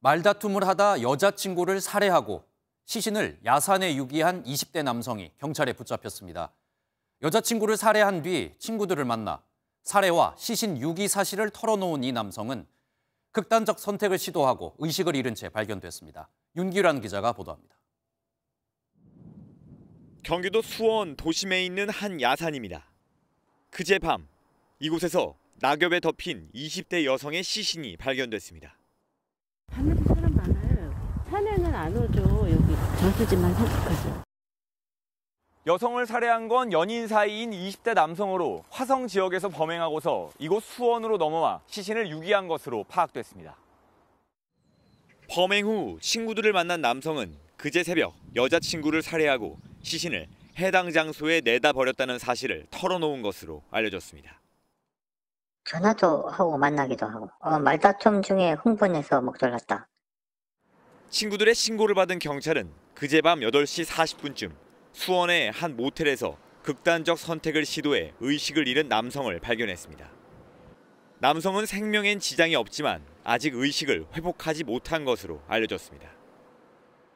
말다툼을 하다 여자친구를 살해하고 시신을 야산에 유기한 20대 남성이 경찰에 붙잡혔습니다. 여자친구를 살해한 뒤 친구들을 만나 살해와 시신 유기 사실을 털어놓은 이 남성은 극단적 선택을 시도하고 의식을 잃은 채 발견됐습니다. 윤기란 기자가 보도합니다. 경기도 수원 도심에 있는 한 야산입니다. 그제 밤 이곳에서 낙엽에 덮인 20대 여성의 시신이 발견됐습니다. 안 오죠. 여기 저수지만 산책하죠. 여성을 살해한 건 연인 사이인 20대 남성으로 화성 지역에서 범행하고서 이곳 수원으로 넘어와 시신을 유기한 것으로 파악됐습니다. 범행 후 친구들을 만난 남성은 그제 새벽 여자친구를 살해하고 시신을 해당 장소에 내다 버렸다는 사실을 털어놓은 것으로 알려졌습니다. 전화도 하고 만나기도 하고 어, 말다툼 중에 흥분해서 목졸랐다. 친구들의 신고를 받은 경찰은 그제 밤 8시 40분쯤 수원의 한 모텔에서 극단적 선택을 시도해 의식을 잃은 남성을 발견했습니다. 남성은 생명엔 지장이 없지만 아직 의식을 회복하지 못한 것으로 알려졌습니다.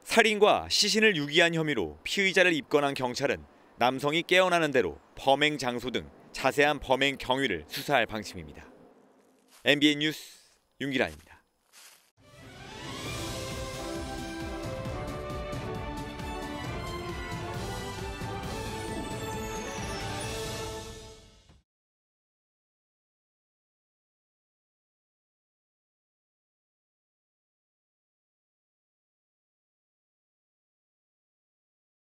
살인과 시신을 유기한 혐의로 피의자를 입건한 경찰은 남성이 깨어나는 대로 범행 장소 등 자세한 범행 경위를 수사할 방침입니다. MBN 뉴스 윤기란입니다.